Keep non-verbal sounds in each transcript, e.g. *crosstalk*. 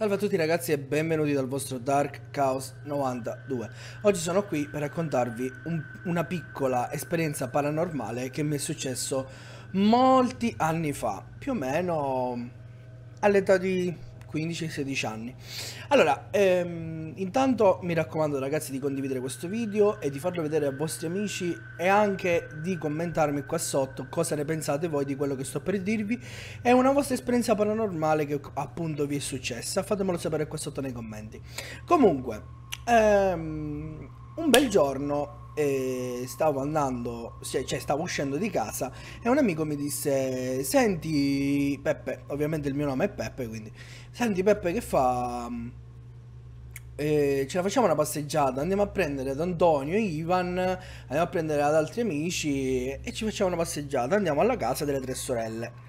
Salve a tutti ragazzi e benvenuti dal vostro Dark Chaos 92 Oggi sono qui per raccontarvi un, una piccola esperienza paranormale che mi è successo molti anni fa Più o meno all'età di 15 e 16 anni. Allora, ehm, intanto mi raccomando ragazzi di condividere questo video e di farlo vedere ai vostri amici e anche di commentarmi qua sotto cosa ne pensate voi di quello che sto per dirvi e una vostra esperienza paranormale che appunto vi è successa. Fatemelo sapere qua sotto nei commenti. Comunque, ehm, un bel giorno eh, stavo andando, cioè stavo uscendo di casa e un amico mi disse senti Peppe, ovviamente il mio nome è Peppe quindi, senti Peppe che fa? Eh, ce la facciamo una passeggiata, andiamo a prendere ad Antonio e Ivan, andiamo a prendere ad altri amici e ci facciamo una passeggiata, andiamo alla casa delle tre sorelle.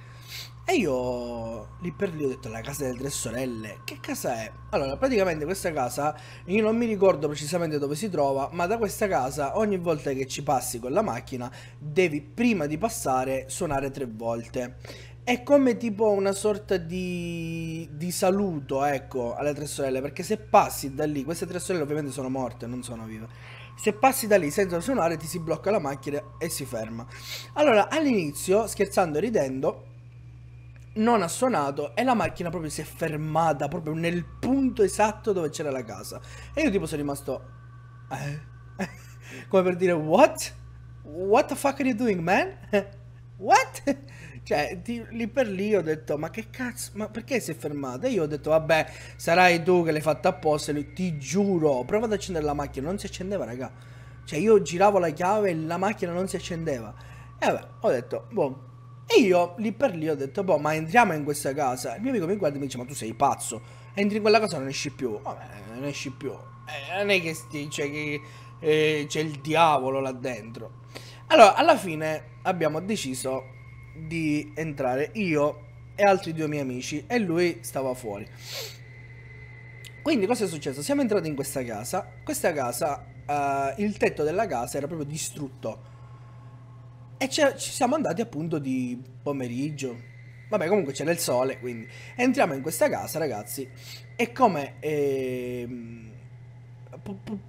E io lì per lì ho detto la casa delle tre sorelle, che casa è? Allora, praticamente questa casa, io non mi ricordo precisamente dove si trova, ma da questa casa ogni volta che ci passi con la macchina devi prima di passare suonare tre volte. È come tipo una sorta di, di saluto, ecco, alle tre sorelle, perché se passi da lì, queste tre sorelle ovviamente sono morte, non sono vive. Se passi da lì senza suonare ti si blocca la macchina e si ferma. Allora, all'inizio, scherzando e ridendo, non ha suonato e la macchina proprio si è fermata proprio nel punto esatto dove c'era la casa. E io tipo sono rimasto... Eh? *laughs* Come per dire, what? What the fuck are you doing, man? *laughs* what? *laughs* Cioè, ti, lì per lì ho detto, ma che cazzo, ma perché si è fermata? E io ho detto, vabbè, sarai tu che l'hai fatta apposta, lui, ti giuro, prova ad accendere la macchina, non si accendeva, raga. Cioè, io giravo la chiave e la macchina non si accendeva. E vabbè, ho detto, boh, e io lì per lì ho detto, boh, ma entriamo in questa casa. Il mio amico mi guarda e mi dice, ma tu sei pazzo. Entri in quella casa e non esci più. Vabbè, non esci più. Eh, non è che c'è, cioè che, eh, c'è il diavolo là dentro. Allora, alla fine abbiamo deciso di entrare io e altri due miei amici e lui stava fuori. Quindi cosa è successo? Siamo entrati in questa casa. Questa casa, eh, il tetto della casa era proprio distrutto e ci siamo andati appunto di pomeriggio. Vabbè, comunque c'era il sole, quindi entriamo in questa casa, ragazzi. E come eh,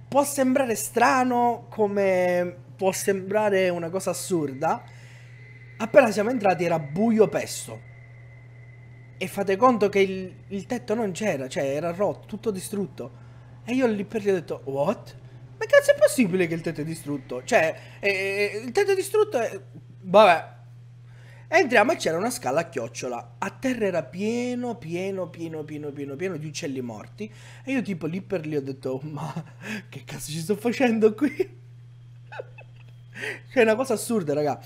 può sembrare strano, come può sembrare una cosa assurda, appena siamo entrati era buio pesto. E fate conto che il, il tetto non c'era, cioè era rotto, tutto distrutto. E io lì per lì ho detto, what? Ma cazzo è possibile che il tetto è distrutto? Cioè, eh, eh il tetto è distrutto è... Vabbè. Entriamo e c'era una scala a chiocciola. A terra era pieno, pieno, pieno, pieno, pieno, pieno di uccelli morti. E io tipo lì per lì ho detto, ma che cazzo ci sto facendo qui? *laughs* Cioè, è una cosa assurda, raga.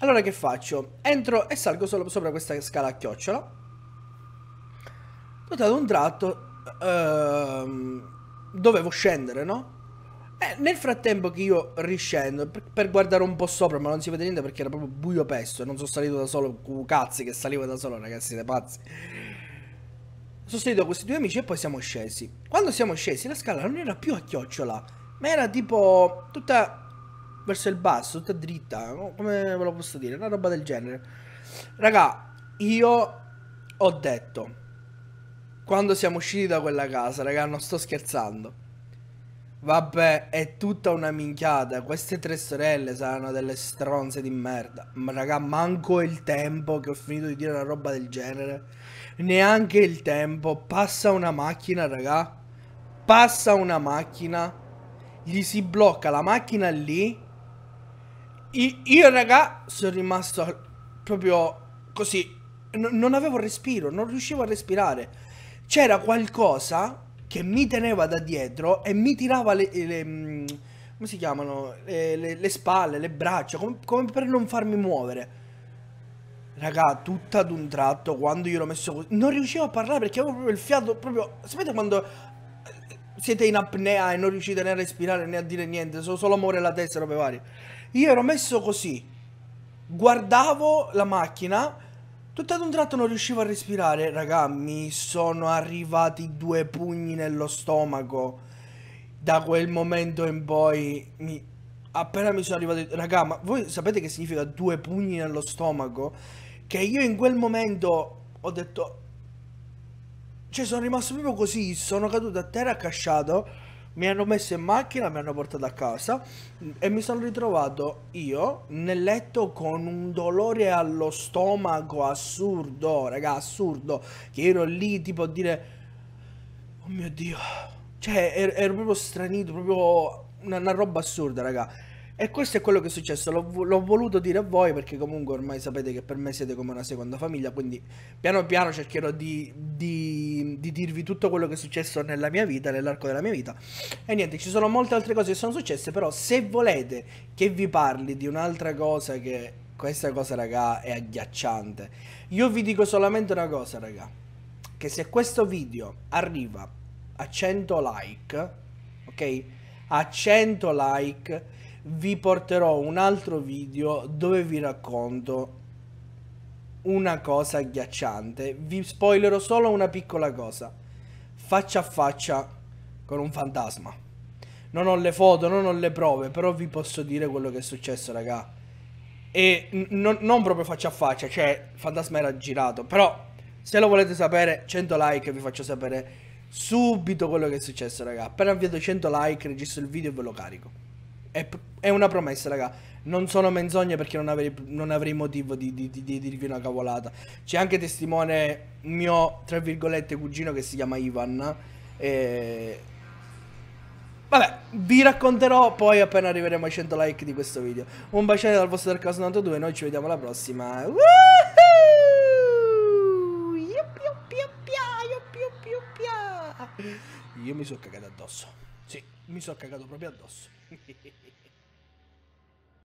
Allora che faccio? Entro e salgo solo sopra questa scala a chiocciola. Tutto ad un tratto... Ehm, dovevo scendere, no? Eh, nel frattempo che io riscendo per, per, guardare un po' sopra, ma non si vede niente perché era proprio buio pesto e non sono salito da solo. Cazzi che salivo da solo, ragazzi, siete pazzi. Sono salito da questi due amici e poi siamo scesi. Quando siamo scesi la scala non era più a chiocciola, ma era tipo tutta verso il basso, tutta dritta, come ve lo posso dire, una roba del genere. Raga, io ho detto, quando siamo usciti da quella casa, raga, non sto scherzando Vabbè, è tutta una minchiata. Queste tre sorelle saranno delle stronze di merda. Ma raga, manco il tempo che ho finito di dire una roba del genere. Neanche il tempo. Passa una macchina, raga. Passa una macchina. Gli si blocca la macchina lì. I io, raga, sono rimasto proprio così. N non avevo respiro, non riuscivo a respirare. C'era qualcosa che mi teneva da dietro e mi tirava le, le mm, come si chiamano, le, le, le spalle, le braccia, come, come, per non farmi muovere. Raga, tutta ad un tratto, quando io l'ho messo così, non riuscivo a parlare perché avevo proprio il fiato, proprio... Sapete quando eh, siete in apnea e non riuscite né a respirare né a dire niente, solo, solo amore alla testa, robe varie. Io ero messo così, guardavo la macchina tutto ad un tratto non riuscivo a respirare, raga, mi sono arrivati due pugni nello stomaco. Da quel momento in poi mi... appena mi sono arrivato... raga, ma voi sapete che significa due pugni nello stomaco? Che io in quel momento ho detto cioè sono rimasto proprio così, sono caduto a terra accasciato mi hanno messo in macchina, mi hanno portato a casa e mi sono ritrovato io nel letto con un dolore allo stomaco assurdo, raga, assurdo, che ero lì tipo a dire, oh mio Dio, cioè ero, ero proprio stranito, proprio una, una roba assurda, raga. E questo è quello che è successo, l'ho, l'ho, voluto dire a voi perché comunque ormai sapete che per me siete come una seconda famiglia, quindi piano piano cercherò di, di, di, dirvi tutto quello che è successo nella mia vita, nell'arco della mia vita. E niente, ci sono molte altre cose che sono successe, però se volete che vi parli di un'altra cosa che questa cosa raga è agghiacciante, io vi dico solamente una cosa raga, che se questo video arriva a 100 like, ok? A 100 like vi porterò un altro video dove vi racconto una cosa agghiacciante. Vi spoilerò solo una piccola cosa. Faccia a faccia con un fantasma. Non ho le foto, non ho le prove, però vi posso dire quello che è successo, raga. E non proprio faccia a faccia, cioè il fantasma era girato, però se lo volete sapere, 100 like vi faccio sapere subito quello che è successo, raga. Appena avviato 100 like, registro il video e ve lo carico è, è una promessa, raga. Non sono menzogne perché non avrei, non avrei motivo di, di, di, di, dirvi una cavolata. C'è anche testimone mio, tra virgolette, cugino che si chiama Ivan. E... Vabbè, vi racconterò poi appena arriveremo ai 100 like di questo video. Un bacione dal vostro Dark House 92, noi ci vediamo alla prossima. Woohoo! Io mi sono cagato addosso mi sono cagato proprio addosso. *laughs*